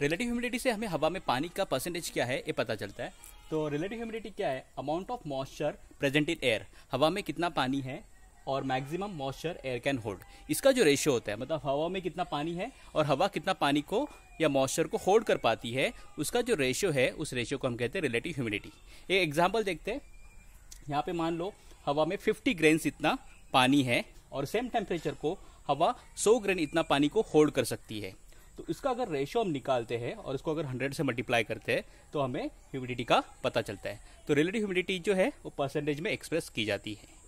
relative humidity से हमें हवा में पानी का परसेंटेज क्या है ये पता चलता है तो रिलेटिव ह्यूमिडिटी क्या है amount of moisture present in air हवा में कितना पानी है और maximum moisture air can hold इसका जो रेशियो होता है मतलब हवा में कितना पानी है और हवा कितना पानी को या मॉइस्चर को होल्ड कर पाती है उसका जो रेशियो है उस रेशियो को हम कहते हैं रिलेटिव ह्यूमिडिटी एक एग्जाम्पल देखते हैं यहाँ पे मान लो हवा में 50 ग्रेन्स इतना पानी है और सेम टेम्परेचर को हवा 100 ग्रेन इतना पानी को होल्ड कर सकती है तो इसका अगर रेशियो हम निकालते हैं और इसको अगर हंड्रेड से मल्टीप्लाई करते हैं तो हमें ह्यूमिडिटी का पता चलता है तो रिलेटिव ह्यूमिडिटी जो है वो परसेंटेज में एक्सप्रेस की जाती है